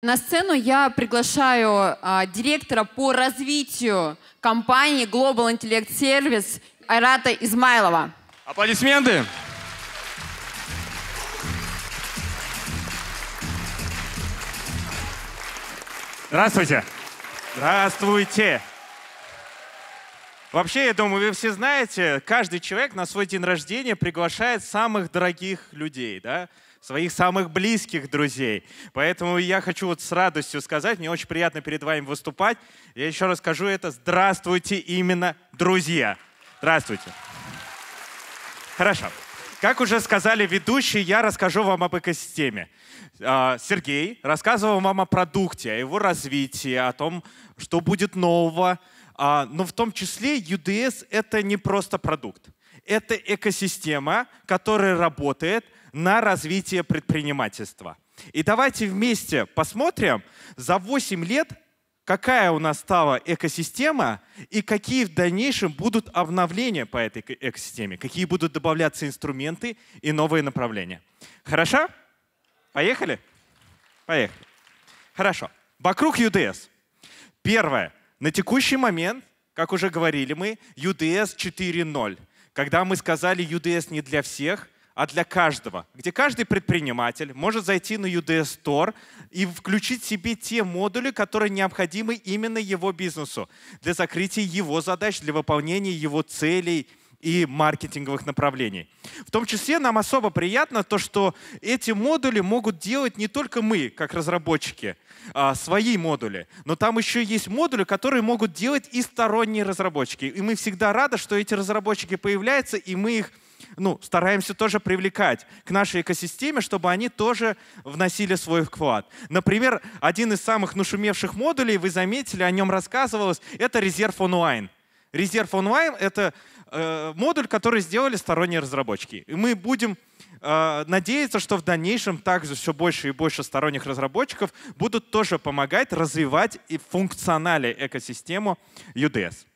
На сцену я приглашаю а, директора по развитию компании Global Intellect Service Айрата Измайлова. Аплодисменты! Здравствуйте! Здравствуйте! Вообще, я думаю, вы все знаете, каждый человек на свой день рождения приглашает самых дорогих людей, да? своих самых близких друзей. Поэтому я хочу вот с радостью сказать, мне очень приятно перед вами выступать. Я еще раз скажу это. Здравствуйте именно, друзья. Здравствуйте. Хорошо. Как уже сказали ведущие, я расскажу вам об экосистеме. А, Сергей рассказывал вам о продукте, о его развитии, о том, что будет нового. А, но в том числе UDS — это не просто продукт. Это экосистема, которая работает — на развитие предпринимательства. И давайте вместе посмотрим за 8 лет, какая у нас стала экосистема и какие в дальнейшем будут обновления по этой экосистеме, какие будут добавляться инструменты и новые направления. Хорошо? Поехали? Поехали. Хорошо. Вокруг UDS. Первое. На текущий момент, как уже говорили мы, UDS 4.0. Когда мы сказали UDS не для всех — а для каждого, где каждый предприниматель может зайти на UDS Store и включить себе те модули, которые необходимы именно его бизнесу для закрытия его задач, для выполнения его целей и маркетинговых направлений. В том числе нам особо приятно то, что эти модули могут делать не только мы, как разработчики, а, свои модули, но там еще есть модули, которые могут делать и сторонние разработчики. И мы всегда рады, что эти разработчики появляются, и мы их ну, стараемся тоже привлекать к нашей экосистеме, чтобы они тоже вносили свой вклад. Например, один из самых нашумевших модулей, вы заметили, о нем рассказывалось, это резерв онлайн. Резерв онлайн — это э, модуль, который сделали сторонние разработчики. И мы будем э, надеяться, что в дальнейшем также все больше и больше сторонних разработчиков будут тоже помогать развивать и функционали экосистему UDS.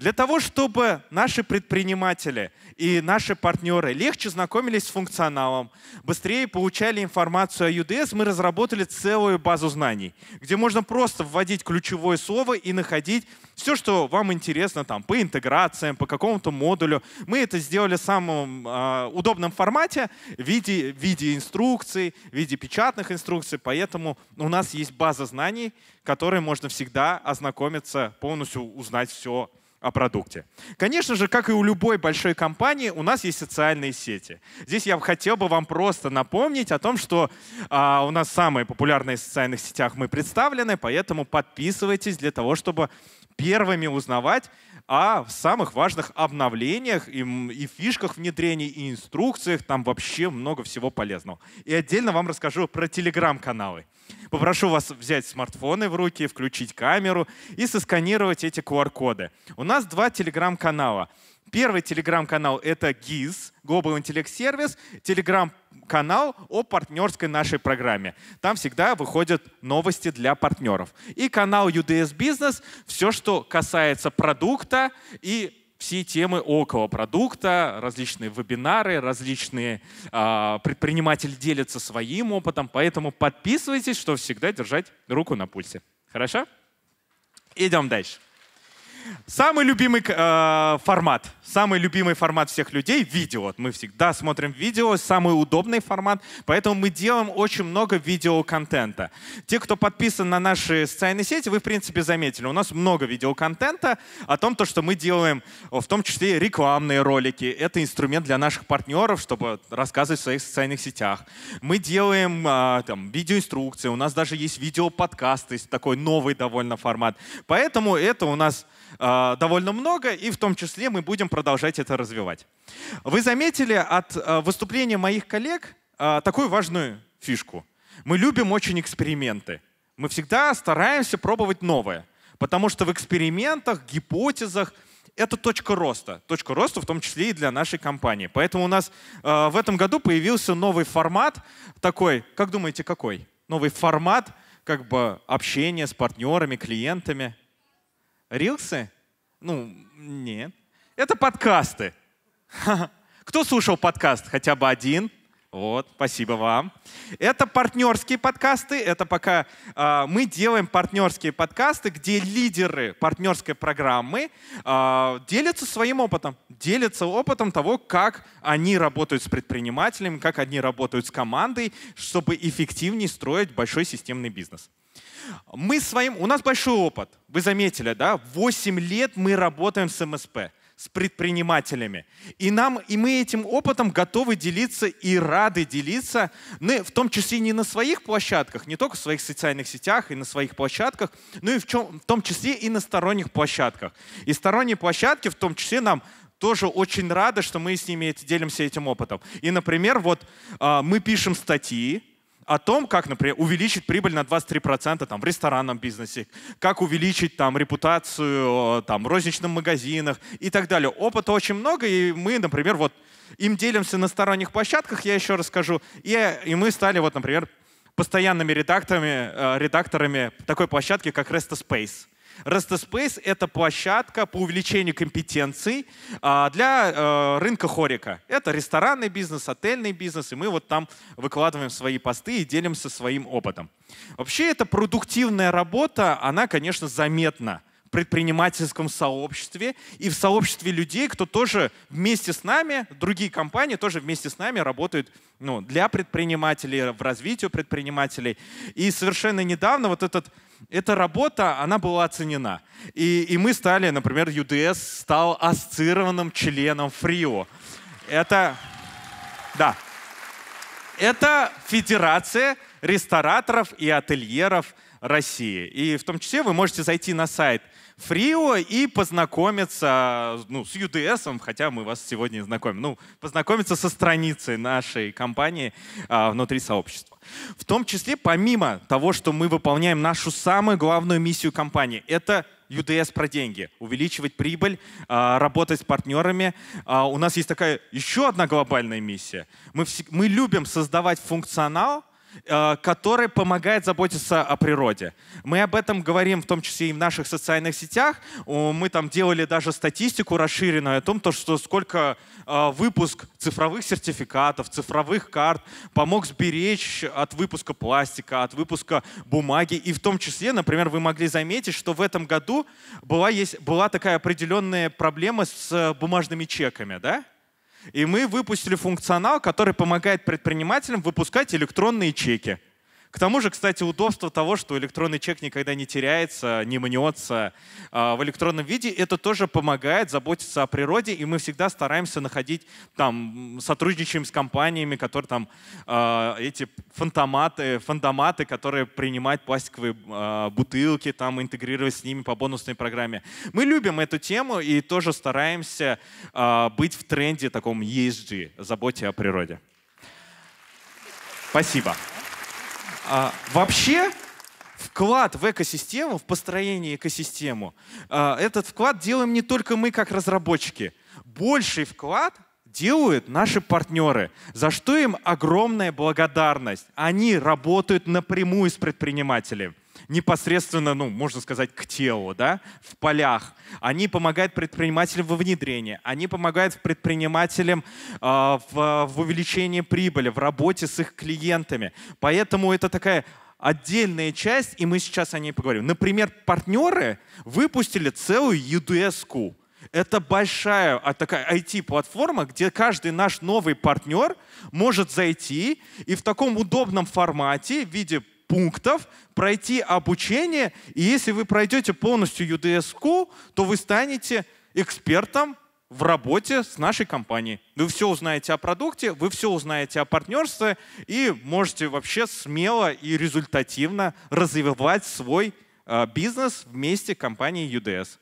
Для того, чтобы наши предприниматели и наши партнеры легче знакомились с функционалом, быстрее получали информацию о UDS, мы разработали целую базу знаний, где можно просто вводить ключевое слово и находить все, что вам интересно там, по интеграциям, по какому-то модулю. Мы это сделали в самом э, удобном формате в виде, в виде инструкций, в виде печатных инструкций, поэтому у нас есть база знаний, которой можно всегда ознакомиться, полностью узнать все о продукте. Конечно же, как и у любой большой компании, у нас есть социальные сети. Здесь я хотел бы вам просто напомнить о том, что а, у нас самые популярные в социальных сетях мы представлены, поэтому подписывайтесь для того, чтобы первыми узнавать о самых важных обновлениях и, и фишках внедрений, и инструкциях. Там вообще много всего полезного. И отдельно вам расскажу про телеграм-каналы. Попрошу вас взять смартфоны в руки, включить камеру и сосканировать эти QR-коды. У нас два телеграм-канала — Первый телеграм-канал — это GIS, Global Intellect Service, телеграм-канал о партнерской нашей программе. Там всегда выходят новости для партнеров. И канал UDS Business — все, что касается продукта и все темы около продукта, различные вебинары, различные э, а, предприниматели делятся своим опытом, поэтому подписывайтесь, чтобы всегда держать руку на пульсе. Хорошо? Идем дальше. Самый любимый э, формат, самый любимый формат всех людей — видео. Мы всегда смотрим видео, самый удобный формат, поэтому мы делаем очень много видеоконтента. Те, кто подписан на наши социальные сети, вы, в принципе, заметили, у нас много видеоконтента о том, то, что мы делаем, в том числе рекламные ролики. Это инструмент для наших партнеров, чтобы рассказывать в своих социальных сетях. Мы делаем э, там, видеоинструкции, у нас даже есть видеоподкасты, такой новый довольно формат. Поэтому это у нас… А, довольно много, и в том числе мы будем продолжать это развивать. Вы заметили от а, выступления моих коллег а, такую важную фишку. Мы любим очень эксперименты. Мы всегда стараемся пробовать новое, потому что в экспериментах, гипотезах это точка роста. Точка роста в том числе и для нашей компании. Поэтому у нас в этом году появился новый формат такой, как думаете, какой? Новый формат как бы общения с партнерами, клиентами. Рилсы? Ну, нет. Это подкасты. Кто слушал подкаст? Хотя бы один? Вот, спасибо вам. Это партнерские подкасты. Это пока э, мы делаем партнерские подкасты, где лидеры партнерской программы э, делятся своим опытом, делятся опытом того, как они работают с предпринимателями, как они работают с командой, чтобы эффективнее строить большой системный бизнес. Мы своим, у нас большой опыт, вы заметили, да? 8 лет мы работаем с МСП, с предпринимателями. И, нам, и мы этим опытом готовы делиться и рады делиться, мы ну, в том числе не на своих площадках, не только в своих социальных сетях и на своих площадках, но и в, чем, в том числе и на сторонних площадках. И сторонние площадки в том числе нам тоже очень рады, что мы с ними делимся этим опытом. И, например, вот а, мы пишем статьи, о том, как, например, увеличить прибыль на 23% там, в ресторанном бизнесе, как увеличить там, репутацию э, там, в розничных магазинах и так далее. Опыта очень много, и мы, например, вот им делимся на сторонних площадках, я еще расскажу, и, и мы стали, вот, например, постоянными редакторами, э, редакторами такой площадки, как Resta Space. RestaSpace — это площадка по увеличению компетенций а, для э, рынка хорика. Это ресторанный бизнес, отельный бизнес, и мы вот там выкладываем свои посты и делимся своим опытом. Вообще эта продуктивная работа, она, конечно, заметна предпринимательском сообществе и в сообществе людей, кто тоже вместе с нами, другие компании тоже вместе с нами работают ну, для предпринимателей, в развитии предпринимателей. И совершенно недавно вот этот, эта работа, она была оценена. И, и мы стали, например, UDS стал ассоциированным членом ФРИО. Это, да, это федерация рестораторов и ательеров России. И в том числе вы можете зайти на сайт Фрио и познакомиться ну, с UDS, хотя мы вас сегодня и знакомим, ну, познакомиться со страницей нашей компании а, внутри сообщества. В том числе, помимо того, что мы выполняем нашу самую главную миссию компании, это UDS про деньги, увеличивать прибыль, а, работать с партнерами. А, у нас есть такая еще одна глобальная миссия. Мы, мы любим создавать функционал, Э, который помогает заботиться о природе. Мы об этом говорим в том числе и в наших социальных сетях. Мы там делали даже статистику расширенную о том, что сколько э, выпуск цифровых сертификатов, цифровых карт помог сберечь от выпуска пластика, от выпуска бумаги. И в том числе, например, вы могли заметить, что в этом году была, есть, была такая определенная проблема с бумажными чеками, да? И мы выпустили функционал, который помогает предпринимателям выпускать электронные чеки. К тому же, кстати, удобство того, что электронный чек никогда не теряется, не мнется а, в электронном виде, это тоже помогает заботиться о природе, и мы всегда стараемся находить, там, сотрудничаем с компаниями, которые там а, эти фантоматы, фандоматы, которые принимают пластиковые а, бутылки, там, интегрировать с ними по бонусной программе. Мы любим эту тему и тоже стараемся быть в тренде таком ESG, заботе о природе. Спасибо. А, вообще, вклад в экосистему, в построение экосистемы, а, этот вклад делаем не только мы, как разработчики. Больший вклад делают наши партнеры, за что им огромная благодарность. Они работают напрямую с предпринимателем непосредственно, ну, можно сказать, к телу, да, в полях. Они помогают предпринимателям во внедрении, они помогают предпринимателям э, в, в увеличении прибыли, в работе с их клиентами. Поэтому это такая отдельная часть, и мы сейчас о ней поговорим. Например, партнеры выпустили целую UDS-ку. Это большая а такая IT-платформа, где каждый наш новый партнер может зайти и в таком удобном формате в виде пунктов, пройти обучение, и если вы пройдете полностью UDSQ, то вы станете экспертом в работе с нашей компанией. Вы все узнаете о продукте, вы все узнаете о партнерстве и можете вообще смело и результативно развивать свой э, бизнес вместе с компанией UDS.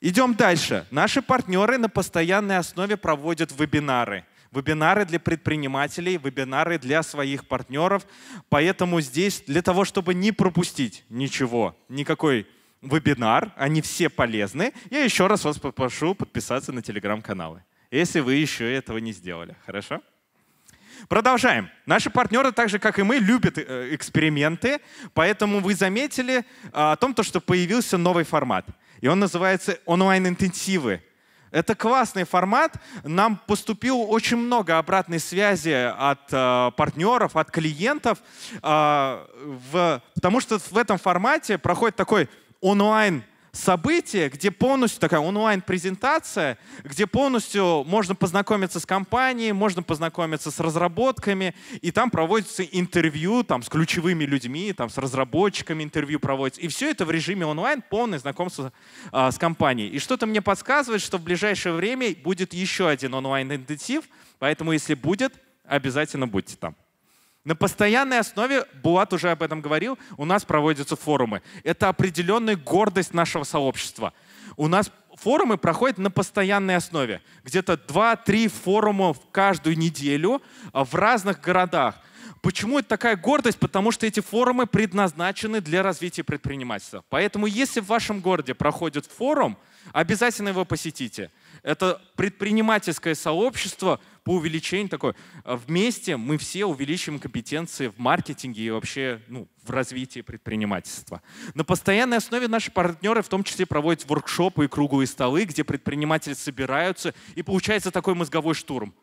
Идем дальше. Наши партнеры на постоянной основе проводят вебинары – вебинары для предпринимателей, вебинары для своих партнеров. Поэтому здесь для того, чтобы не пропустить ничего, никакой вебинар, они все полезны, я еще раз вас попрошу подписаться на телеграм-каналы, если вы еще этого не сделали. Хорошо? Продолжаем. Наши партнеры, так же как и мы, любят э, эксперименты, поэтому вы заметили а, о том, что появился новый формат. И он называется онлайн-интенсивы. Это классный формат. Нам поступило очень много обратной связи от э, партнеров, от клиентов, э, в, потому что в этом формате проходит такой онлайн событие, где полностью такая онлайн-презентация, где полностью можно познакомиться с компанией, можно познакомиться с разработками, и там проводится интервью там, с ключевыми людьми, там, с разработчиками интервью проводится. И все это в режиме онлайн, полное знакомство э, с компанией. И что-то мне подсказывает, что в ближайшее время будет еще один онлайн-интенсив, поэтому если будет, обязательно будьте там. На постоянной основе, Булат уже об этом говорил, у нас проводятся форумы. Это определенная гордость нашего сообщества. У нас форумы проходят на постоянной основе. Где-то 2-3 форума в каждую неделю а, в разных городах. Почему это такая гордость? Потому что эти форумы предназначены для развития предпринимательства. Поэтому если в вашем городе проходит форум, обязательно его посетите. Это предпринимательское сообщество по увеличению такое. А вместе мы все увеличим компетенции в маркетинге и вообще ну, в развитии предпринимательства. На постоянной основе наши партнеры в том числе проводят воркшопы и круглые столы, где предприниматели собираются, и получается такой мозговой штурм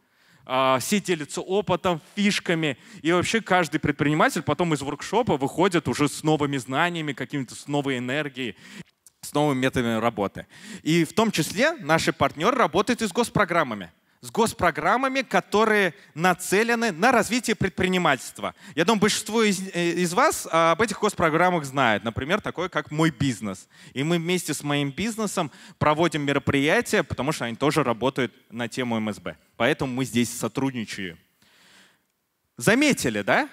а, все делятся опытом, фишками. И вообще каждый предприниматель потом из воркшопа выходит уже с новыми знаниями, какими-то с новой энергией новыми методами работы. И в том числе наши партнеры работают и с госпрограммами с госпрограммами, которые нацелены на развитие предпринимательства. Я думаю, большинство из, э, из вас а, об этих госпрограммах знает. Например, такое, как «Мой бизнес». И мы вместе с моим бизнесом проводим мероприятия, потому что они тоже работают на тему МСБ. Поэтому мы здесь сотрудничаем. Заметили, да,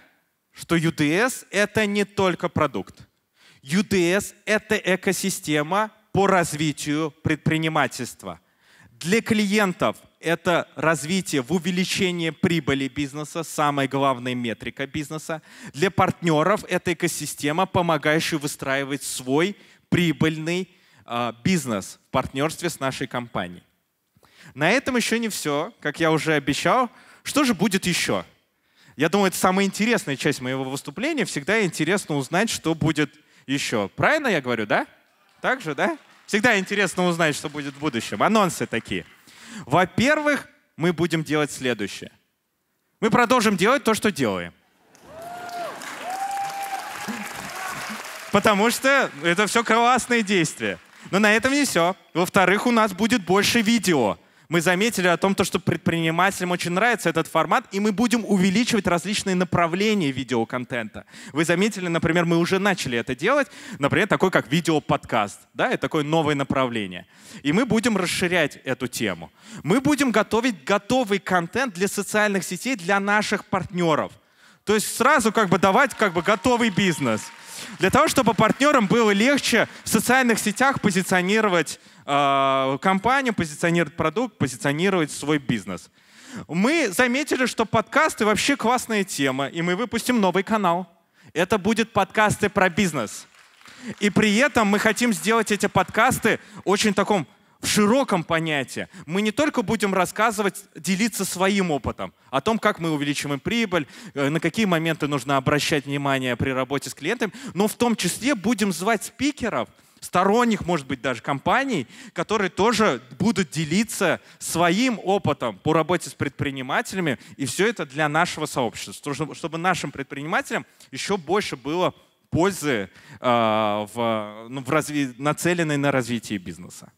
что UDS — это не только продукт. UDS – это экосистема по развитию предпринимательства. Для клиентов это развитие в увеличении прибыли бизнеса, самая главная метрика бизнеса. Для партнеров это экосистема, помогающая выстраивать свой прибыльный э, бизнес в партнерстве с нашей компанией. На этом еще не все, как я уже обещал. Что же будет еще? Я думаю, это самая интересная часть моего выступления. Всегда интересно узнать, что будет еще. Правильно я говорю, да? Так же, да? Всегда интересно узнать, что будет в будущем. Анонсы такие. Во-первых, мы будем делать следующее. Мы продолжим делать то, что делаем. Потому что это все классные действия. Но на этом не все. Во-вторых, у нас будет больше видео мы заметили о том, то, что предпринимателям очень нравится этот формат, и мы будем увеличивать различные направления видеоконтента. Вы заметили, например, мы уже начали это делать, например, такой как видеоподкаст, да, это такое новое направление. И мы будем расширять эту тему. Мы будем готовить готовый контент для социальных сетей, для наших партнеров. То есть сразу как бы давать как бы готовый бизнес. Для того, чтобы партнерам было легче в социальных сетях позиционировать э, а, компанию, позиционировать продукт, позиционировать свой бизнес. Мы заметили, что подкасты вообще классная тема, и мы выпустим новый канал. Это будет подкасты про бизнес. И при этом мы хотим сделать эти подкасты очень таком в широком понятии. Мы не только будем рассказывать, делиться своим опытом, о том, как мы увеличиваем прибыль, э, на какие моменты нужно обращать внимание при работе с клиентами, но в том числе будем звать спикеров – сторонних, может быть, даже компаний, которые тоже будут делиться своим опытом по работе с предпринимателями. И все это для нашего сообщества, чтобы нашим предпринимателям еще больше было пользы э, в, ну, в разви... нацеленной на развитие бизнеса.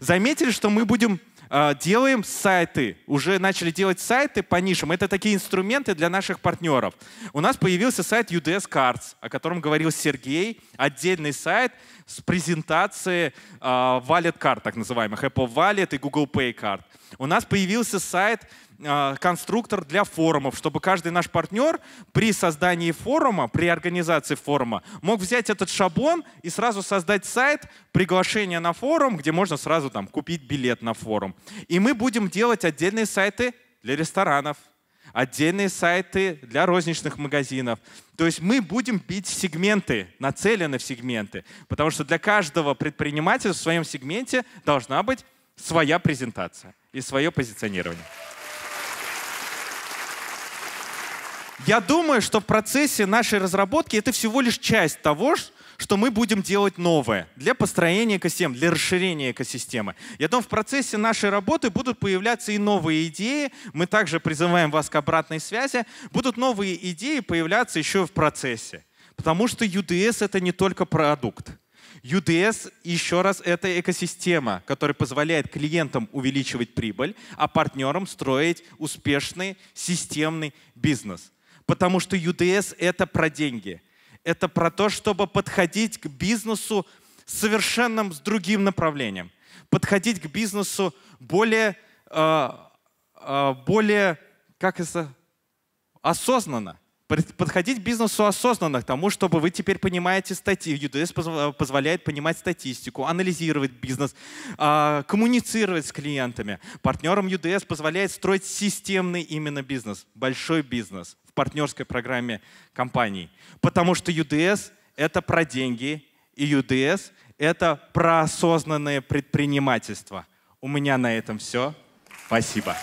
Заметили, что мы будем а, делаем сайты, уже начали делать сайты по нишам. Это такие инструменты для наших партнеров. У нас появился сайт UDS Cards, о котором говорил Сергей. Отдельный сайт с презентацией а, Wallet карт, так называемых, Apple Wallet и Google Pay карт. У нас появился сайт а, конструктор для форумов, чтобы каждый наш партнер при создании форума, при организации форума мог взять этот шаблон и сразу создать сайт приглашения на форум, где можно сразу там купить билет на форум. И мы будем делать отдельные сайты для ресторанов, отдельные сайты для розничных магазинов. То есть мы будем бить сегменты, нацелены в сегменты, потому что для каждого предпринимателя в своем сегменте должна быть своя презентация и свое позиционирование. Я думаю, что в процессе нашей разработки это всего лишь часть того, что мы будем делать новое для построения экосистем, для расширения экосистемы. Я думаю, в процессе нашей работы будут появляться и новые идеи. Мы также призываем вас к обратной связи. Будут новые идеи появляться еще в процессе. Потому что UDS — это не только продукт. UDS еще раз это экосистема, которая позволяет клиентам увеличивать прибыль, а партнерам строить успешный системный бизнес. Потому что UDS это про деньги. Это про то, чтобы подходить к бизнесу совершенно с другим направлением. Подходить к бизнесу более, э, э, более как это, осознанно. Подходить к бизнесу осознанно, к тому, чтобы вы теперь понимаете статьи. UDS э, позволяет понимать статистику, анализировать бизнес, а, коммуницировать с клиентами. Партнерам UDS позволяет строить системный именно бизнес, большой бизнес в партнерской программе компаний. Потому что UDS — это про деньги, и UDS — это про осознанное предпринимательство. У меня на этом все. Спасибо.